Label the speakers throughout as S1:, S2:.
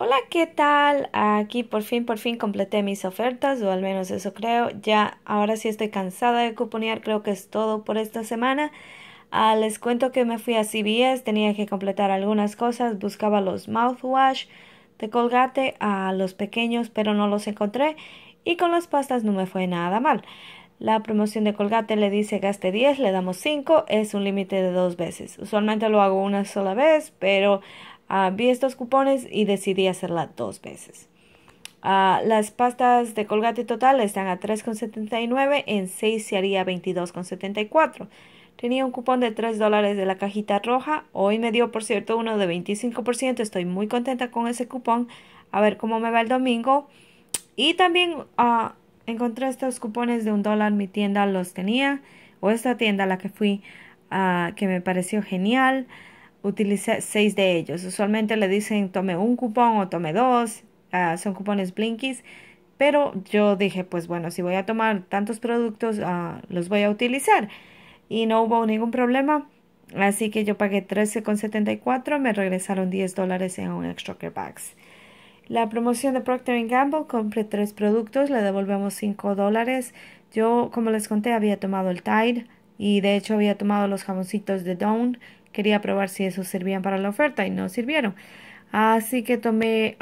S1: Hola, ¿qué tal? Aquí por fin, por fin completé mis ofertas, o al menos eso creo. Ya, ahora sí estoy cansada de cuponear, creo que es todo por esta semana. Ah, les cuento que me fui a CBS, tenía que completar algunas cosas, buscaba los mouthwash de colgate a los pequeños, pero no los encontré. Y con las pastas no me fue nada mal. La promoción de Colgate le dice gaste 10, le damos 5, es un límite de dos veces. Usualmente lo hago una sola vez, pero vi estos cupones y decidí hacerla dos veces. Ah, las pastas de Colgate total están a 3,79, en 6 se haría 22,74. Tenía un cupón de 3 dólares de la cajita roja, hoy me dio por cierto uno de 25%, estoy muy contenta con ese cupón, a ver cómo me va el domingo. Y también ah, encontré estos cupones de un dólar, mi tienda los tenía, o esta tienda a la que fui, ah, que me pareció genial. Utilicé seis de ellos. Usualmente le dicen tome un cupón o tome dos, ah, son cupones Blinkies, pero yo dije, pues bueno, si voy a tomar tantos productos, ah, los voy a utilizar. Y no hubo ningún problema, así que yo pagué 13,74, me regresaron 10 dólares en un extra care bags. La promoción de Procter Gamble, compré tres productos, le devolvemos 5 dólares. Yo, como les conté, había tomado el Tide y de hecho había tomado los jaboncitos de Dawn. Quería probar si esos servían para la oferta y no sirvieron. Así que tomé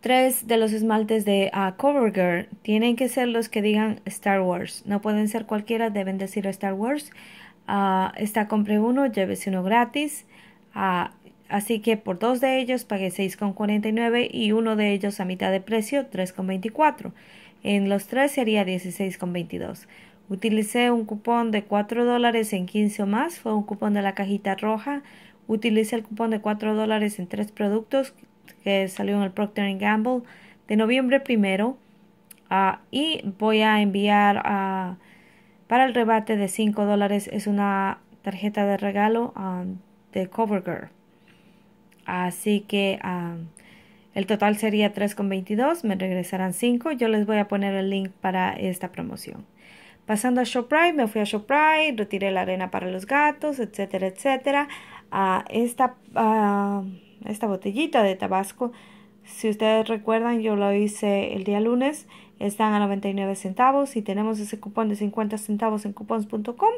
S1: tres de los esmaltes de ah, CoverGirl. Tienen que ser los que digan Star Wars. No pueden ser cualquiera, deben decir Star Wars. Ah, esta está compré uno, llévese uno gratis. Ah, así que por dos de ellos pagué 6,49 y uno de ellos a mitad de precio, 3,24. En los tres sería 16,22. Utilicé un cupón de 4 dólares en 15 o más, fue un cupón de la cajita roja. Utilicé el cupón de 4 dólares en tres productos que salió en el Procter Gamble de noviembre primero. Ah, y voy a enviar ah, para el rebate de 5 dólares es una tarjeta de regalo ah, de CoverGirl. Así que el total sería 3,22, me regresarán 5. Yo les voy a poner el link para esta promoción. Pasando a ShopRite, me fui a ShopRite, retiré la arena para los gatos, etcétera, etcétera. esta, esta botellita de Tabasco, si ustedes recuerdan, yo lo hice el día lunes. Están a 99 centavos y tenemos ese cupón de 50 centavos en coupons.com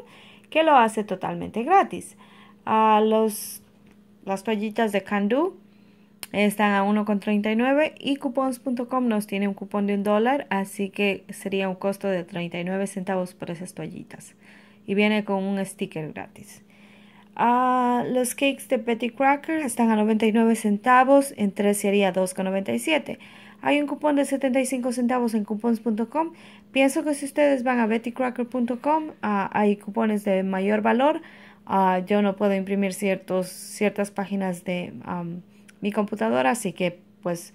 S1: que lo hace totalmente gratis. A los, las toallitas de Candu están a 1,39 y cupons.com nos tiene un cupón de un dólar, así que sería un costo de 39 centavos por esas toallitas. Y viene con un sticker gratis. Ah, los cakes de Betty Cracker están a 99 centavos, en 3 sería 2,97. Hay un cupón de 75 centavos en cupons.com. Pienso que si ustedes van a bettycracker.com ah, hay cupones de mayor valor. Ah, yo no puedo imprimir ciertos, ciertas páginas de mi computadora, así que pues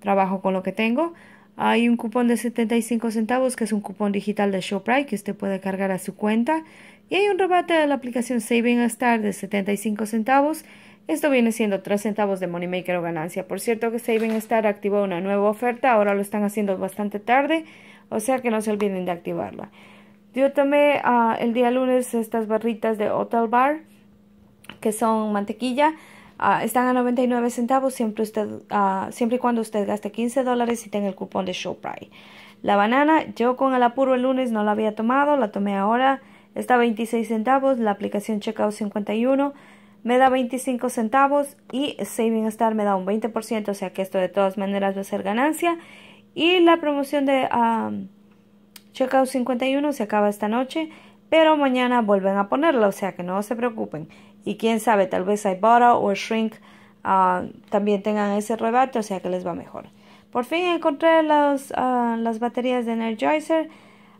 S1: trabajo con lo que tengo. Hay un cupón de 75 centavos que es un cupón digital de Shoprite que usted puede cargar a su cuenta. Y hay un rebate de la aplicación Saving Star de 75 centavos. Esto viene siendo 3 centavos de Moneymaker o ganancia. Por cierto que Saving Star activó una nueva oferta. Ahora lo están haciendo bastante tarde. O sea que no se olviden de activarla. Yo tomé ah, el día lunes estas barritas de Hotel Bar que son mantequilla. Ah, están a 99 centavos siempre, ah, siempre y cuando usted gaste 15 dólares y tenga el cupón de Shoprite La banana, yo con el apuro el lunes no la había tomado, la tomé ahora. Está a 26 centavos, la aplicación Checkout 51 me da 25 centavos y Saving Star me da un 20%, o sea que esto de todas maneras va a ser ganancia. Y la promoción de ah, Checkout 51 se acaba esta noche, pero mañana vuelven a ponerla, o sea que no se preocupen. Y quién sabe, tal vez Ibotta o Shrink ah, también tengan ese rebate, o sea que les va mejor. Por fin encontré las ah, las baterías de Energizer.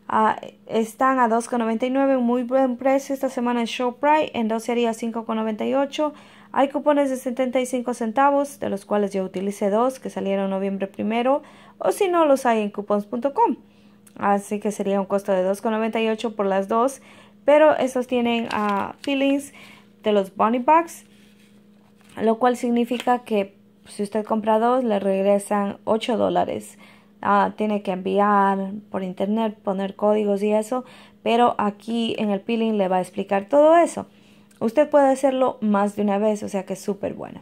S1: Ah, están a 2,99, muy buen precio. Esta semana en ShopRite. en dos sería 5,98. Hay cupones de 75 centavos, de los cuales yo utilicé dos que salieron noviembre primero, o si no, los hay en coupons.com. Así que sería un costo de 2,98 por las dos, pero estos tienen feelings los bunny bags lo cual significa que si usted compra dos, le regresan 8 dólares. Ah, tiene que enviar por internet, poner códigos y eso, pero aquí en el peeling le va a explicar todo eso. Usted puede hacerlo más de una vez, o sea que es súper bueno.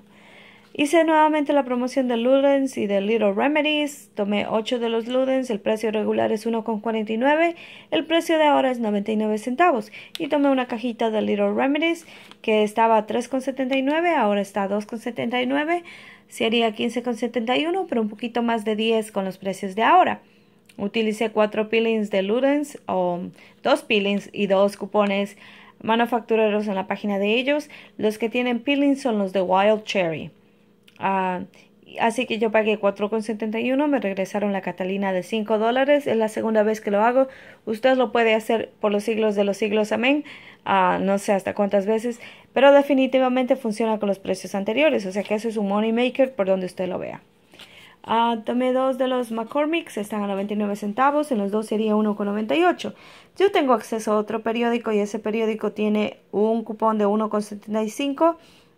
S1: Hice nuevamente la promoción de Ludens y de Little Remedies. Tomé 8 de los Ludens. El precio regular es 1,49. El precio de ahora es 99 centavos. Y tomé una cajita de Little Remedies que estaba a 3,79. Ahora está a 2,79. Sería 15,71, pero un poquito más de 10 con los precios de ahora. Utilicé 4 peelings de Ludens o 2 peelings y 2 cupones manufactureros en la página de ellos. Los que tienen peelings son los de Wild Cherry. Ah, así que yo pagué 4,71, me regresaron la Catalina de 5 dólares, es la segunda vez que lo hago, usted lo puede hacer por los siglos de los siglos, amén, ah, no sé hasta cuántas veces, pero definitivamente funciona con los precios anteriores, o sea que eso es un money maker por donde usted lo vea. Ah, tomé dos de los McCormick's, están a 99 centavos, en los dos sería 1,98. Yo tengo acceso a otro periódico y ese periódico tiene un cupón de 1,75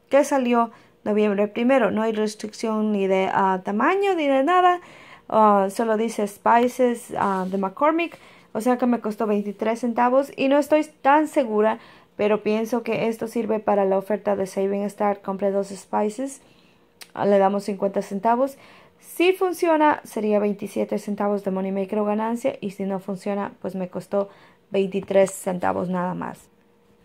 S1: que salió noviembre primero. No hay restricción ni de ah, tamaño ni de nada. Ah, solo dice Spices ah, de McCormick. O sea que me costó 23 centavos y no estoy tan segura, pero pienso que esto sirve para la oferta de Saving Star Compré dos Spices, le damos 50 centavos. Si funciona, sería 27 centavos de Moneymaker o ganancia y si no funciona, pues me costó 23 centavos nada más.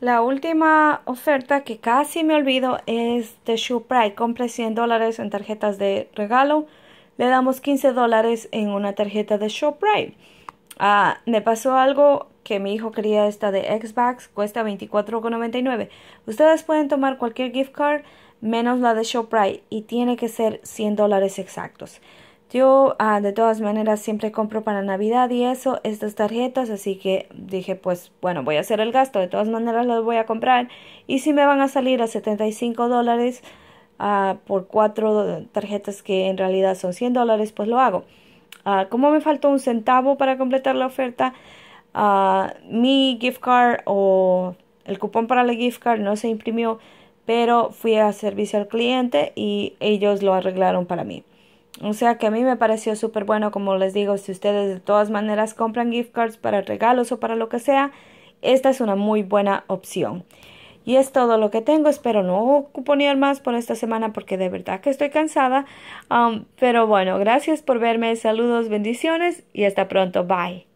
S1: La última oferta que casi me olvido es de ShopRite. Compre 100 dólares en tarjetas de regalo. Le damos 15 dólares en una tarjeta de ShopRite. Ah, me pasó algo que mi hijo quería esta de Xbox. Cuesta $24.99. Ustedes pueden tomar cualquier gift card menos la de ShopRite y tiene que ser 100 dólares exactos. Yo ah, de todas maneras siempre compro para Navidad y eso, estas tarjetas, así que dije pues bueno, voy a hacer el gasto, de todas maneras lo voy a comprar y si me van a salir a 75 dólares ah, por cuatro tarjetas que en realidad son 100 dólares, pues lo hago. Ah, como me faltó un centavo para completar la oferta, mi gift card o el cupón para la gift card no se imprimió, pero fui a servicio al cliente y ellos lo arreglaron para mí. O sea que a mí me pareció súper bueno, como les digo, si ustedes de todas maneras compran gift cards para regalos o para lo que sea, esta es una muy buena opción. Y es todo lo que tengo, espero no cuponear más por esta semana porque de verdad que estoy cansada. Um, pero bueno, gracias por verme, saludos, bendiciones y hasta pronto, bye.